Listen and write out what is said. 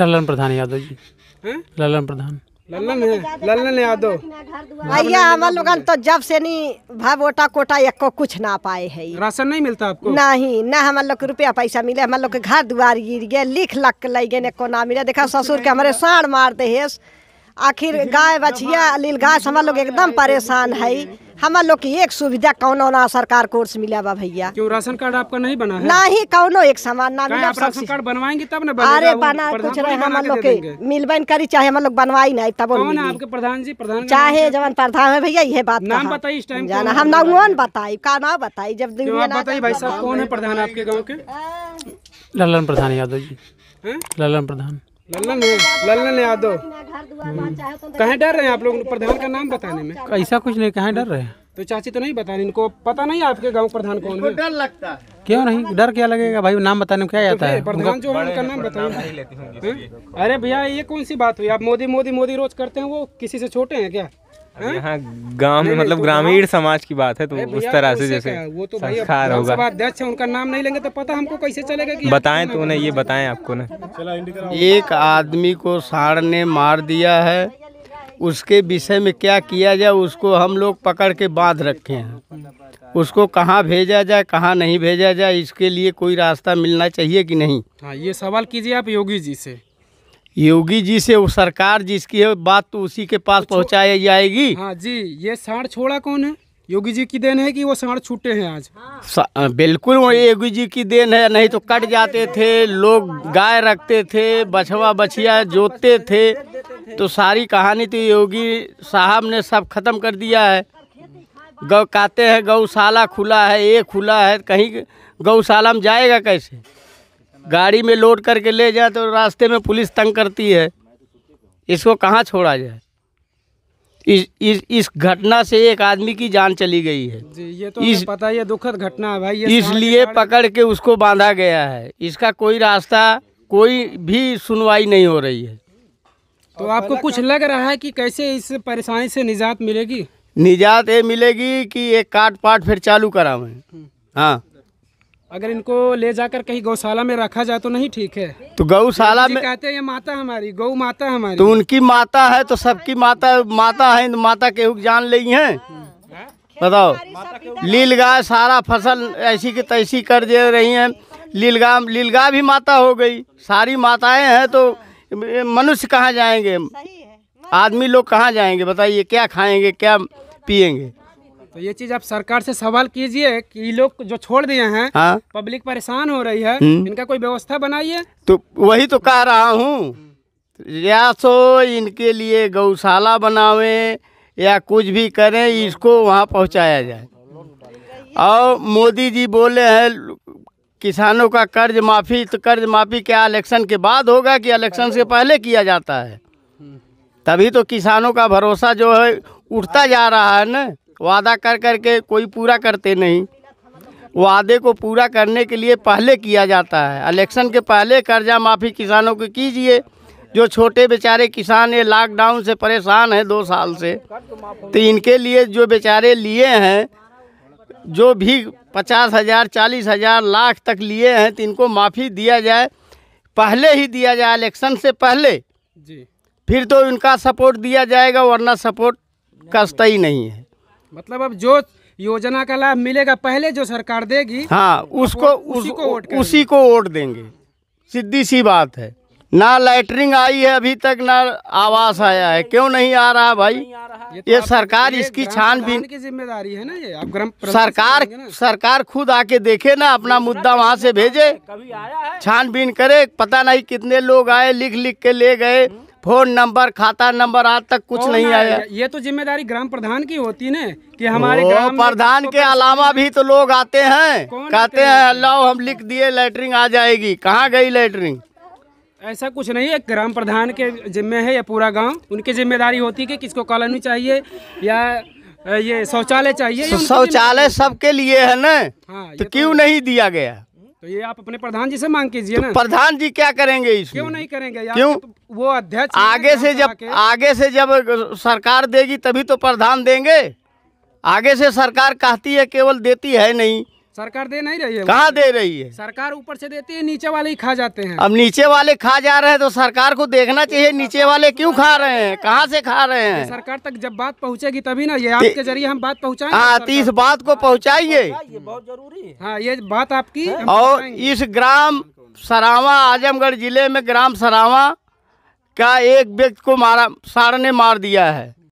ललन प्रधान यादव जी हैं ललन प्रधान ललन है ललन यादव भैया हमारे लोग तो जब से नहीं भाई वोटा कोटा एक को कुछ ना पाए है राशन नहीं मिलता आपको नहीं ना हमारे लोग रुपया पैसा मिले हमारे लोग के घर द्वार गिर गए लिख लग लगे ने को ना मिले देखा ससुर के हमारे साढ़ मार दे आखिर गाय बछिया लील घास हमारे लोग एकदम परेशान है हमार लोग की एक सुविधा कौन ना सरकार कोर्स मिला बा भैया क्यों राशन कार्ड आपका नहीं बना है ना ही कौनो एक सामान ना मिला आप राशन कार्ड बनवाएंगे तब ना अरे बना कुछ रहे हमार लोग के मिलबन करी चाहे हम लोग बनवाई नहीं तब आपके प्रधान जी प्रधान चाहे जवन प्रधान है भैया ये बात नाम बताइए इस टाइम जाना हम नाम बताई का ना बताई जब दुनिया बताइए भाई तो साहब कौन है प्रधान आपके गाँव के ललन प्रधान यादव जी ललन प्रधान ललन ललन यादव कहाँ डर रहे हैं आप लोग प्रधान का नाम बताने में ऐसा कुछ नहीं कहाँ डर रहे हैं तो चाची तो नहीं बताने इनको पता नहीं आपके गांव प्रधान कौन है डर लगता है क्यों नहीं डर क्या लगेगा भाई नाम बताने में क्या जाता तो है प्रधान जो है नाम बताइए अरे भैया ये कौन सी बात हुई आप मोदी मोदी मोदी रोज करते हैं वो किसी से छोटे हैं क्या यहाँ गांव में मतलब तो ग्रामीण समाज की बात है तो उस तरह से जैसे वो तो संस्कार होगा अध्यक्ष उनका नाम नहीं लेंगे तो पता हमको कैसे चलेगा बताए बताएं तो उन्हें ये बताएं आपको ना एक आदमी को साढ़ ने मार दिया है उसके विषय में क्या किया जाए उसको हम लोग पकड़ के बांध रखे हैं उसको कहाँ भेजा जाए कहाँ नहीं भेजा जाए इसके लिए कोई रास्ता मिलना चाहिए कि नहीं हाँ ये सवाल कीजिए आप योगी जी से योगी जी से वो सरकार जिसकी है बात तो उसी के पास तो पहुँचाई जाएगी हाँ जी ये साढ़ छोड़ा कौन है योगी जी की देन है कि वो साढ़ छूटे हैं आज बिल्कुल वो योगी जी की देन है नहीं तो कट जाते थे लोग गाय रखते थे बछवा बछिया जोतते थे तो सारी कहानी तो योगी साहब ने सब खत्म कर दिया है गौ कहते हैं गौशाला खुला है ये खुला है कहीं गौशाला में जाएगा कैसे गाड़ी में लोड करके ले जाए तो रास्ते में पुलिस तंग करती है इसको कहाँ छोड़ा जाए इस इस इस घटना से एक आदमी की जान चली गई है जी ये तो इस पता ये दुखद घटना है भाई इसलिए पकड़ के उसको बांधा गया है इसका कोई रास्ता कोई भी सुनवाई नहीं हो रही है तो आपको कुछ लग रहा है कि कैसे इस परेशानी से निजात मिलेगी निजात ये मिलेगी कि एक काट पाट फिर चालू करावें हाँ अगर इनको ले जाकर कहीं गौशाला में रखा जाए तो नहीं ठीक है तो गौशाला में कहते हैं ये माता हमारी गौ माता हमारी तो उनकी माता है तो सबकी माता माता है तो माता के जान ली है बताओ लील गाय सारा फसल ऐसी की तैसी कर दे रही हैं लीलगा लीलगा भी माता हो गई सारी माताएं हैं तो मनुष्य कहाँ जाएंगे आदमी लोग कहाँ जाएंगे बताइए क्या खाएंगे क्या पिएंगे तो ये चीज आप सरकार से सवाल कीजिए कि ये लोग जो छोड़ दिए हैं हाँ? पब्लिक परेशान हो रही है हम्म। इनका कोई व्यवस्था बनाइए तो वही तो कह रहा हूँ या सो तो इनके लिए गौशाला बनावे या कुछ भी करें इसको वहाँ पहुँचाया जाए और मोदी जी बोले हैं किसानों का कर्ज माफ़ी तो कर्ज माफ़ी क्या इलेक्शन के बाद होगा कि इलेक्शन से पहले किया जाता है तभी तो किसानों का भरोसा जो है उठता जा रहा है ना वादा कर कर के कोई पूरा करते नहीं वादे को पूरा करने के लिए पहले किया जाता है इलेक्शन के पहले कर्जा माफ़ी किसानों को कीजिए जो छोटे बेचारे किसान ये लॉकडाउन से परेशान हैं दो साल से तो इनके लिए जो बेचारे लिए हैं जो भी पचास हज़ार चालीस हज़ार लाख तक लिए हैं तो इनको माफ़ी दिया जाए पहले ही दिया जाए इलेक्शन से पहले जी फिर तो इनका सपोर्ट दिया जाएगा वरना सपोर्ट कसता ही नहीं है मतलब अब जो योजना का लाभ मिलेगा पहले जो सरकार देगी हाँ उसको उसी को वोट उसी को वोट देंगे सीधी सी बात है ना लैटरिंग आई है अभी तक ना आवास आया है क्यों नहीं आ रहा भाई ये, ये तो सरकार इसकी छानबीन की जिम्मेदारी है ना ये आप ग्राम सरकार सरकार खुद आके देखे ना अपना मुद्दा वहाँ से भेजे छानबीन करे पता नहीं कितने लोग आए लिख लिख के ले गए फोन नंबर खाता नंबर आज तक कुछ नहीं आया ये तो जिम्मेदारी ग्राम प्रधान की होती है कि हमारे ग्राम प्रधान तो के अलावा भी तो लोग आते हैं कहते हैं अल्लाह हम लिख दिए लेटरिंग आ जाएगी कहाँ गई लेटरिंग ऐसा कुछ नहीं है ग्राम प्रधान के जिम्मे है या पूरा गांव उनकी जिम्मेदारी होती है कि किसको कॉलोनी चाहिए या ये शौचालय चाहिए तो शौचालय सबके लिए है न हाँ, तो, तो क्यों नहीं दिया गया तो ये आप अपने प्रधान जी से मांग कीजिए तो ना तो प्रधान जी क्या करेंगे इसमें क्यों नहीं करेंगे क्यों तो वो अध्यक्ष आगे से जब आगे से जब सरकार देगी तभी तो प्रधान देंगे आगे से सरकार कहती है केवल देती है नहीं सरकार दे नहीं रही है कहाँ दे रही है सरकार ऊपर से देती है नीचे वाले ही खा जाते हैं अब नीचे वाले खा जा रहे हैं तो सरकार को देखना चाहिए नीचे वाले क्यों खा रहे हैं कहाँ से खा रहे हैं सरकार तक जब बात पहुँचेगी तभी ना ये आपके जरिए हम बात पहुँचाएंगे हाँ तो इस बात को पहुँचाइए हाँ, ये बहुत जरूरी है हाँ ये बात आपकी और इस ग्राम सरावा आजमगढ़ जिले में ग्राम सरावा का एक व्यक्ति को मारा सार ने मार दिया है